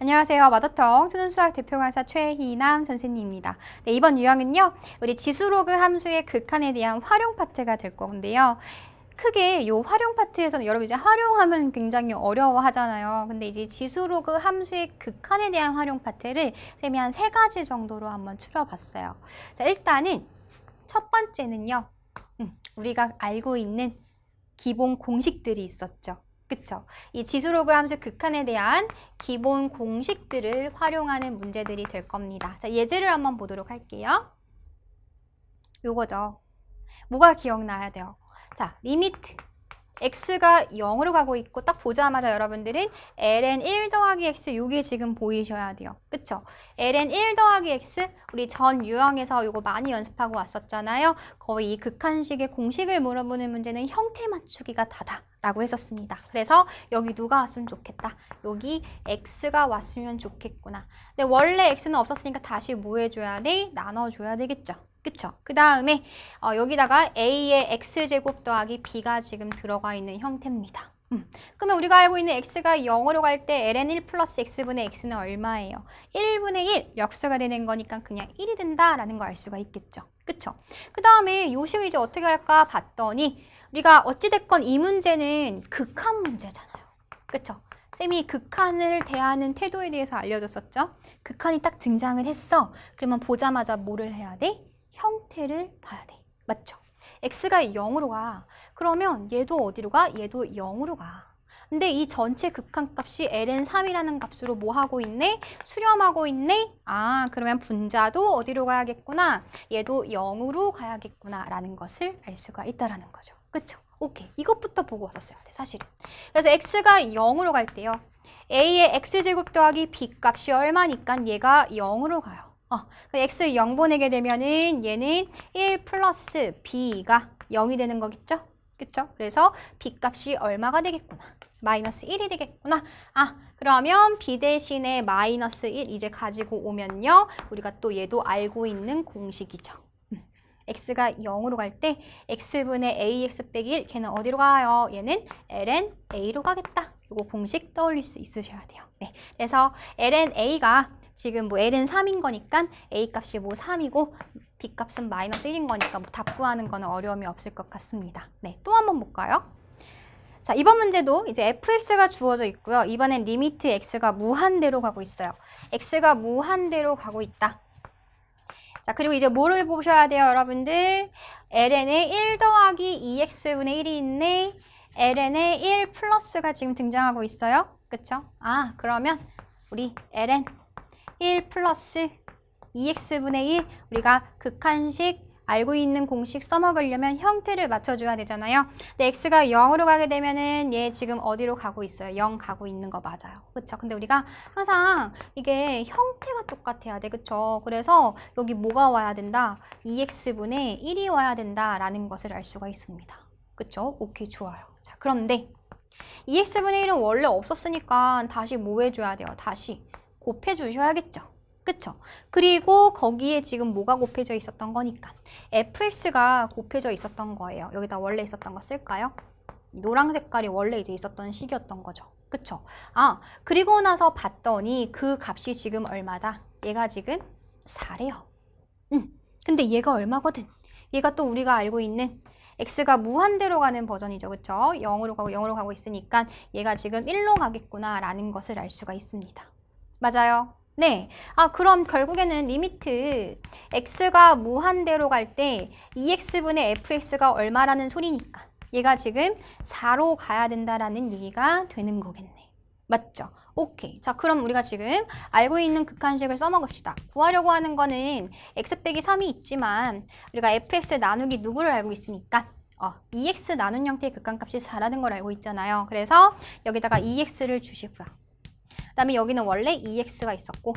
안녕하세요. 마더텅 수능수학 대표 강사 최희남 선생님입니다. 네, 이번 유형은요. 우리 지수로그 함수의 극한에 대한 활용 파트가 될 건데요. 크게 요 활용 파트에서는 여러분 이제 활용하면 굉장히 어려워하잖아요. 근데 이제 지수로그 함수의 극한에 대한 활용 파트를 쌤이 한세 가지 정도로 한번 추려봤어요. 자, 일단은 첫 번째는요. 음, 우리가 알고 있는 기본 공식들이 있었죠. 그쵸? 이 지수로그 함수 극한에 대한 기본 공식들을 활용하는 문제들이 될 겁니다. 자, 예제를 한번 보도록 할게요. 요거죠. 뭐가 기억나야 돼요? 자, 리미트. x가 0으로 가고 있고 딱 보자마자 여러분들은 ln 1 더하기 x 요게 지금 보이셔야 돼요. 그쵸? ln 1 더하기 x 우리 전 유형에서 요거 많이 연습하고 왔었잖아요. 거의 이 극한식의 공식을 물어보는 문제는 형태 맞추기가 다다. 라고 했었습니다. 그래서 여기 누가 왔으면 좋겠다. 여기 x가 왔으면 좋겠구나. 근데 원래 x는 없었으니까 다시 뭐 해줘야 돼? 나눠줘야 되겠죠. 그쵸? 그 다음에 어, 여기다가 A의 X제곱 더하기 B가 지금 들어가 있는 형태입니다. 음. 그러면 우리가 알고 있는 x가 0으로 갈 때 ln 1 플러스 x분의 x는 얼마예요? 1분의 1 역수가 되는 거니까 그냥 1이 된다라는 걸 알 수가 있겠죠. 그쵸? 그 다음에 요식을 이제 어떻게 할까 봤더니 우리가 어찌됐건 이 문제는 극한 문제잖아요. 그쵸? 쌤이 극한을 대하는 태도에 대해서 알려줬었죠? 극한이 딱 등장을 했어. 그러면 보자마자 뭐를 해야 돼? 형태를 봐야 돼. 맞죠? x가 0으로 가. 그러면 얘도 어디로 가? 얘도 0으로 가. 근데 이 전체 극한값이 ln3이라는 값으로 뭐 하고 있네? 수렴하고 있네? 아 그러면 분자도 어디로 가야겠구나. 얘도 0으로 가야겠구나 라는 것을 알 수가 있다는 라 거죠. 그쵸? 오케이. 이것부터 보고 왔었어야 돼 사실은. 그래서 x가 0으로 갈 때요. a의 x제곱 더하기 b값이 얼마니까 얘가 0으로 가요. 어, 그 x 0 보내게 되면은 얘는 1 플러스 b가 0이 되는 거겠죠? 그쵸? 그래서 b값이 얼마가 되겠구나. 마이너스 1이 되겠구나. 아, 그러면 b 대신에 마이너스 1 이제 가지고 오면요. 우리가 또 얘도 알고 있는 공식이죠. 음. x가 0으로 갈 때 x분의 ax 빼기 1 걔는 어디로 가요? 얘는 ln a로 가겠다. 이거 공식 떠올릴 수 있으셔야 돼요. 네, 그래서 ln a가 지금 뭐 L은 3인 거니까 A 값이 뭐 3이고 B 값은 마이너스 1인 거니까 뭐답 구하는 거는 어려움이 없을 것 같습니다. 네, 또 한 번 볼까요? 자, 이번 문제도 이제 fx가 주어져 있고요. 이번엔 리미트 x가 무한대로 가고 있어요. x가 무한대로 가고 있다. 자, 그리고 이제 뭐를 보셔야 돼요, 여러분들? ln에 1 더하기 2x분의 1이 있네. ln에 1 플러스가 지금 등장하고 있어요. 그쵸? 아, 그러면 우리 ln 1 플러스 2x분의 1 우리가 극한식 알고 있는 공식 써먹으려면 형태를 맞춰줘야 되잖아요. 근데 x가 0으로 가게 되면은 얘 지금 어디로 가고 있어요? 0 가고 있는 거 맞아요. 그렇죠 근데 우리가 항상 이게 형태가 똑같아야 돼. 그쵸 그래서 여기 뭐가 와야 된다? 2x분의 1이 와야 된다라는 것을 알 수가 있습니다. 그쵸죠 오케이, 좋아요. 자, 그런데 2x분의 1은 원래 없었으니까 다시 뭐 해줘야 돼요? 다시 곱해주셔야겠죠. 그쵸? 그리고 거기에 지금 뭐가 곱해져 있었던 거니까 fx가 곱해져 있었던 거예요. 여기다 원래 있었던 거 쓸까요? 노란 색깔이 원래 이제 있었던 식이었던 거죠. 그쵸? 아, 그리고 나서 봤더니 그 값이 지금 얼마다? 얘가 지금 4래요. 음, 근데 얘가 얼마거든? 얘가 또 우리가 알고 있는 x가 무한대로 가는 버전이죠. 그쵸? 0으로 가고 0으로 가고 있으니까 얘가 지금 1로 가겠구나 라는 것을 알 수가 있습니다. 맞아요. 네. 아, 그럼 결국에는 리미트 x가 무한대로 갈 때 2x분의 e fx가 얼마라는 소리니까 얘가 지금 4로 가야 된다라는 얘기가 되는 거겠네. 맞죠? 오케이. 자, 그럼 우리가 지금 알고 있는 극한식을 써먹읍시다. 구하려고 하는 거는 x 빼기 3이 있지만 우리가 fx 나누기 누구를 알고 있으니까 어, 2x e 나눈 형태의 극한값이 4라는 걸 알고 있잖아요. 그래서 여기다가 2x를 e 주시고요. 다음에 여기는 원래 e x 가 있었고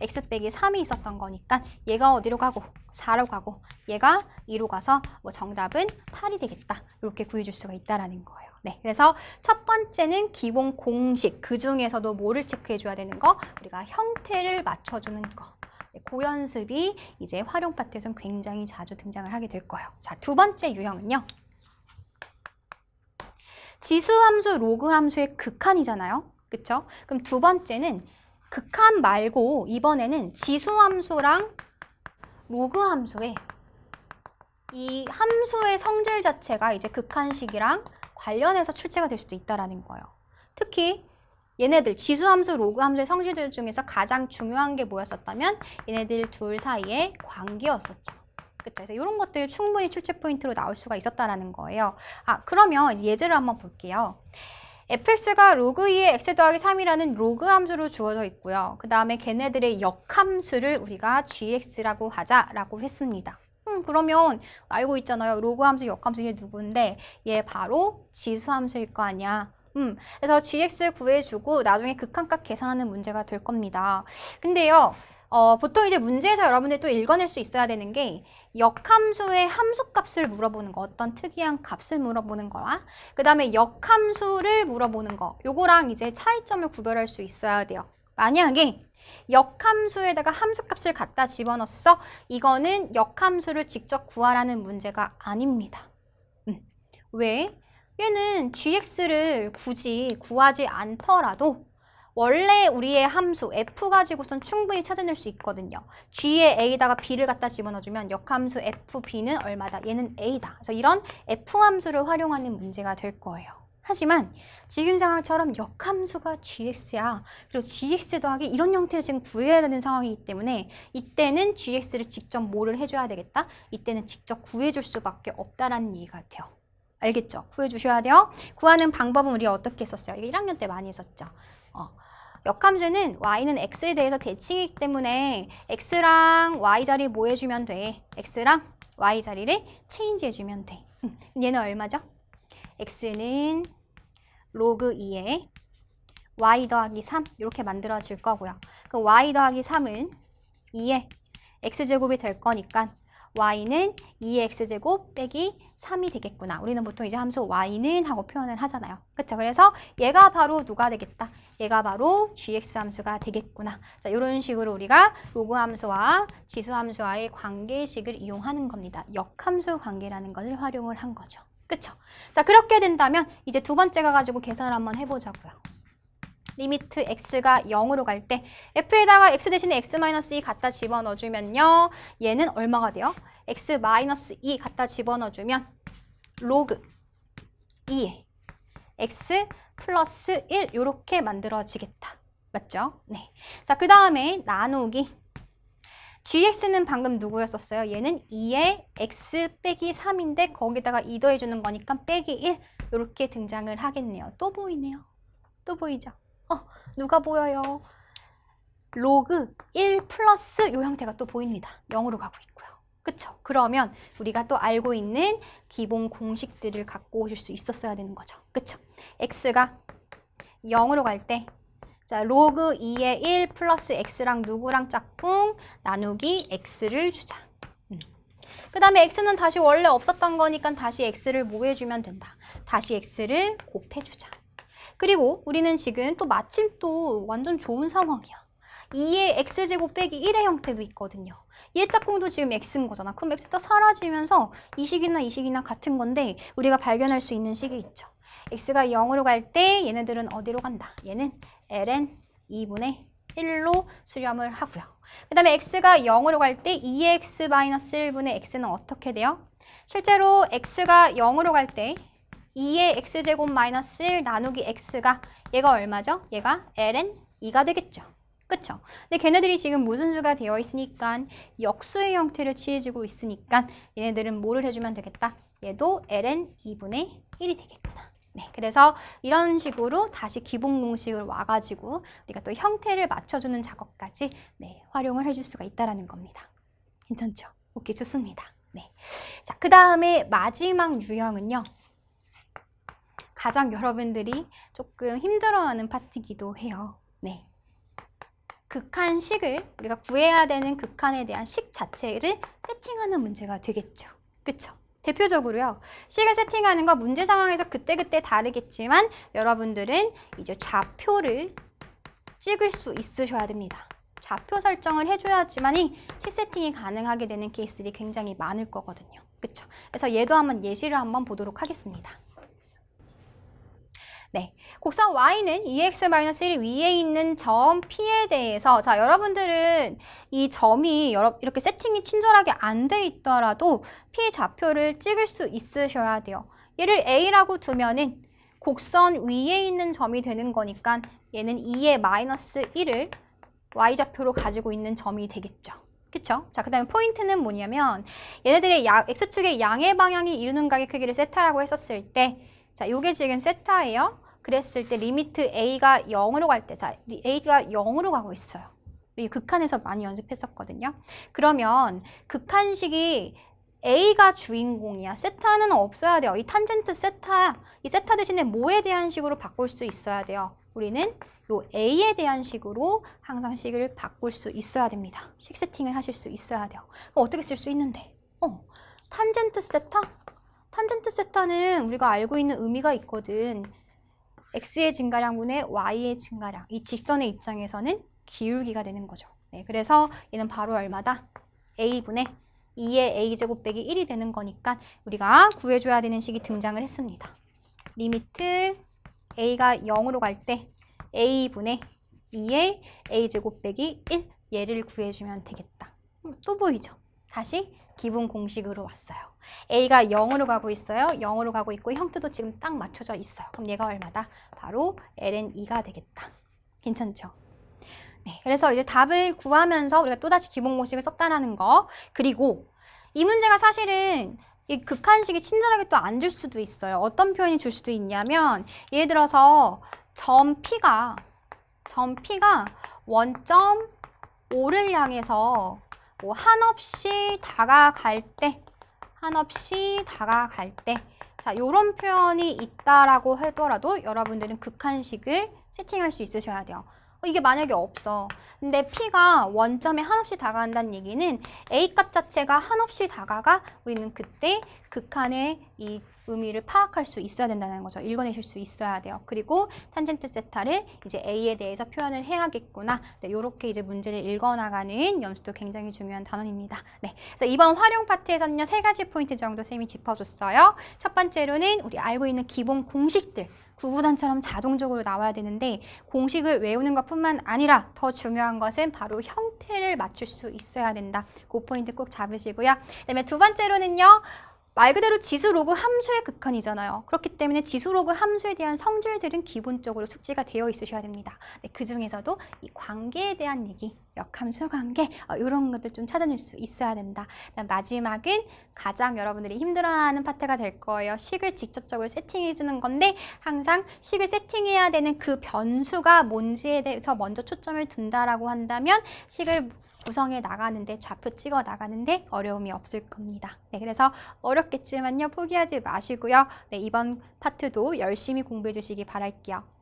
x 빼기 3이 있었던 거니까 얘가 어디로 가고 4로 가고 얘가 2로 가서 뭐 정답은 8이 되겠다 이렇게 구해줄 수가 있다라는 거예요 네, 그래서 첫 번째는 기본 공식 그 중에서도 뭐를 체크해줘야 되는 거 우리가 형태를 맞춰주는 거 네, 고연습이 이제 활용 파트에서는 굉장히 자주 등장을 하게 될 거예요 자, 두 번째 유형은요 지수 함수, 로그 함수의 극한이잖아요 그쵸? 그럼 두 번째는 극한 말고 이번에는 지수함수랑 로그함수의이 함수의 성질 자체가 이제 극한식이랑 관련해서 출제가 될 수도 있다는 거예요. 특히 얘네들 지수함수, 로그함수의 성질들 중에서 가장 중요한 게 뭐였었다면 얘네들 둘 사이의 관계였었죠. 그래서 이런 것들이 충분히 출제 포인트로 나올 수가 있었다는 거예요. 아 그러면 예제를 한번 볼게요. fx가 로그 2에 x 더하기 3이라는 로그 함수로 주어져 있고요. 그 다음에 걔네들의 역함수를 우리가 gx라고 하자라고 했습니다. 음, 그러면 알고 있잖아요. 로그 함수, 역함수 이게 누군데 얘 바로 지수 함수일 거 아니야. 음, 그래서 gx 구해주고 나중에 극한값 계산하는 문제가 될 겁니다. 근데요. 어, 보통 이제 문제에서 여러분들 또 읽어낼 수 있어야 되는 게 역함수의 함수값을 물어보는 거 어떤 특이한 값을 물어보는 거와 그 다음에 역함수를 물어보는 거 요거랑 이제 차이점을 구별할 수 있어야 돼요 만약에 역함수에다가 함수값을 갖다 집어넣었어 이거는 역함수를 직접 구하라는 문제가 아닙니다 음. 왜? 얘는 gx를 굳이 구하지 않더라도 원래 우리의 함수 f 가지고선 충분히 찾아낼 수 있거든요. g에 a다가 b를 갖다 집어넣어주면 역함수 fb는 얼마다? 얘는 a다. 그래서 이런 f 함수를 활용하는 문제가 될 거예요. 하지만 지금 상황처럼 역함수가 gx야 그리고 gx 더하기 이런 형태를 지금 구해야 되는 상황이기 때문에 이때는 gx를 직접 뭐를 해줘야 되겠다 이때는 직접 구해줄 수밖에 없다라는 얘기가 돼요 알겠죠? 구해주셔야 돼요 구하는 방법은 우리가 어떻게 했었어요? 이게 1학년 때 많이 했었죠 어. 역함수는 y는 x에 대해서 대칭이기 때문에 x랑 y 자리 뭐 해주면 돼? x랑 y 자리를 체인지 해주면 돼. 음, 얘는 얼마죠? x는 로그 2에 y 더하기 3 이렇게 만들어질 거고요. 그 y 더하기 3은 2에 x제곱이 될 거니까 y는 2x제곱 빼기 3이 되겠구나. 우리는 보통 이제 함수 y는 하고 표현을 하잖아요. 그렇죠? 그래서 얘가 바로 누가 되겠다. 얘가 바로 gx 함수가 되겠구나. 자, 이런 식으로 우리가 로그 함수와 지수 함수와의 관계식을 이용하는 겁니다. 역함수 관계라는 것을 활용을 한 거죠. 그렇죠? 자, 그렇게 된다면 이제 두 번째가 가지고 계산을 한번 해보자고요. 리미트 x가 0으로 갈 때 f에다가 x 대신에 x-2 갖다 집어넣어주면요. 얘는 얼마가 돼요? x-2 갖다 집어넣어주면 로그 2에 x 플러스 1 이렇게 만들어지겠다. 맞죠? 네. 자, 그 다음에 나누기. gx는 방금 누구였었어요? 얘는 2의 x 빼기 3인데 거기다가 2 더해주는 거니까 빼기 1 이렇게 등장을 하겠네요. 또 보이네요. 또 보이죠? 어, 누가 보여요? 로그 1 플러스 요 형태가 또 보입니다. 0으로 가고 있고요. 그쵸? 그러면 우리가 또 알고 있는 기본 공식들을 갖고 오실 수 있었어야 되는 거죠. 그쵸? x가 0으로 갈 때, 자, 로그 2의 1 플러스 x랑 누구랑 짝꿍 나누기 x를 주자. 음. 그 다음에 x는 다시 원래 없었던 거니까 다시 x를 뭐 해주면 된다. 다시 x를 곱해주자. 그리고 우리는 지금 또 마침 또 완전 좋은 상황이야. 2의 x제곱 빼기 1의 형태도 있거든요. 얘 짝꿍도 지금 x인 거잖아. 그럼 x가 사라지면서 이 식이나 이 식이나 같은 건데 우리가 발견할 수 있는 식이 있죠. x가 0으로 갈 때 얘네들은 어디로 간다? 얘는 ln 2분의 1로 수렴을 하고요. 그 다음에 x가 0으로 갈 때 2x-1분의 의 x는 어떻게 돼요? 실제로 x가 0으로 갈때 2의 x제곱 마이너스 1 나누기 x가 얘가 얼마죠? 얘가 ln 2가 되겠죠. 그쵸? 근데 걔네들이 지금 무슨 수가 되어 있으니까 역수의 형태를 취해지고 있으니까 얘네들은 뭐를 해주면 되겠다? 얘도 ln 2분의 1이 되겠구나. 네, 그래서 이런 식으로 다시 기본 공식을 와가지고 우리가 또 형태를 맞춰주는 작업까지 네, 활용을 해줄 수가 있다는 라 겁니다. 괜찮죠? 오케이, 좋습니다. 네. 자, 그 다음에 마지막 유형은요. 가장 여러분들이 조금 힘들어하는 파트기도 해요. 네. 극한식을 우리가 구해야 되는 극한에 대한 식 자체를 세팅하는 문제가 되겠죠. 그렇 대표적으로요. 식을 세팅하는 건 문제 상황에서 그때그때 다르겠지만 여러분들은 이제 좌표를 찍을 수 있으셔야 됩니다. 좌표 설정을 해줘야지만 이식 세팅이 가능하게 되는 케이스들이 굉장히 많을 거거든요. 그렇 그래서 얘도 한번 예시를 한번 보도록 하겠습니다. 네, 곡선 y는 EX-1 위에 있는 점 P에 대해서 자 여러분들은 이 점이 여러, 이렇게 세팅이 친절하게 안 돼 있더라도 P 좌표를 찍을 수 있으셔야 돼요. 얘를 A라고 두면은 곡선 위에 있는 점이 되는 거니까 얘는 2의 마이너스 1을 y좌표로 가지고 있는 점이 되겠죠. 그쵸? 자, 그 다음에 포인트는 뭐냐면 얘네들의 야, x축의 양의 방향이 이루는 가격 크기를 세타라고 했었을 때 자, 요게 지금 세타예요. 그랬을 때 리미트 A가 0으로 갈 때, 자, A가 0으로 가고 있어요. 우리 극한에서 많이 연습했었거든요. 그러면 극한식이 A가 주인공이야. 세타는 없어야 돼요. 이 탄젠트 세타, 이 세타 대신에 뭐에 대한 식으로 바꿀 수 있어야 돼요. 우리는 요 A에 대한 식으로 항상 식을 바꿀 수 있어야 됩니다. 식 세팅을 하실 수 있어야 돼요. 그럼 어떻게 쓸 수 있는데? 어, 탄젠트 세타? 탄젠트 세타는 우리가 알고 있는 의미가 있거든. x의 증가량분의 y의 증가량 이 직선의 입장에서는 기울기가 되는 거죠. 네, 그래서 얘는 바로 얼마다? a분의 2의 a제곱 빼기 1이 되는 거니까 우리가 구해줘야 되는 식이 등장을 했습니다. 리미트 a가 0으로 갈 때 a분의 2의 a제곱 빼기 1 얘를 구해주면 되겠다. 음, 또 보이죠? 다시 기본 공식으로 왔어요. A가 0으로 가고 있어요. 0으로 가고 있고 형태도 지금 딱 맞춰져 있어요. 그럼 얘가 얼마다? 바로 ln 2가 되겠다. 괜찮죠? 네, 그래서 이제 답을 구하면서 우리가 또다시 기본 공식을 썼다는 거 그리고 이 문제가 사실은 이 극한식이 친절하게 또 안 줄 수도 있어요. 어떤 표현이 줄 수도 있냐면 예를 들어서 점 P가 점 P가 원점 5를 향해서 하고 뭐 한없이 다가갈 때 한없이 다가갈 때 자, 이런 표현이 있다라고 하더라도 여러분들은 극한식을 세팅할 수 있으셔야 돼요. 어, 이게 만약에 없어. 근데 P가 원점에 한없이 다가간다는 얘기는 A값 자체가 한없이 다가가 우리는 그때 극한의 이 의미를 파악할 수 있어야 된다는 거죠. 읽어내실 수 있어야 돼요. 그리고 탄젠트 세타를 이제 A에 대해서 표현을 해야겠구나. 네, 요렇게 이제 문제를 읽어나가는 연습도 굉장히 중요한 단원입니다. 네, 그래서 이번 활용 파트에서는요. 세 가지 포인트 정도 쌤이 짚어줬어요. 첫 번째로는 우리 알고 있는 기본 공식들 구구단처럼 자동적으로 나와야 되는데 공식을 외우는 것뿐만 아니라 더 중요한 것은 바로 형태를 맞출 수 있어야 된다. 그 포인트 꼭 잡으시고요. 그다음에 두 번째로는요. 말 그대로 지수 로그 함수의 극한이잖아요. 그렇기 때문에 지수 로그 함수에 대한 성질들은 기본적으로 숙지가 되어 있으셔야 됩니다. 네, 그 중에서도 이 관계에 대한 얘기, 역함수 관계 어, 이런 것들 좀 찾아낼 수 있어야 된다. 마지막은 가장 여러분들이 힘들어하는 파트가 될 거예요. 식을 직접적으로 세팅해 주는 건데 항상 식을 세팅해야 되는 그 변수가 뭔지에 대해서 먼저 초점을 둔다라고 한다면 식을 구성해 나가는데 좌표 찍어 나가는데 어려움이 없을 겁니다. 네, 그래서 어렵겠지만요. 포기하지 마시고요. 네, 이번 파트도 열심히 공부해 주시기 바랄게요.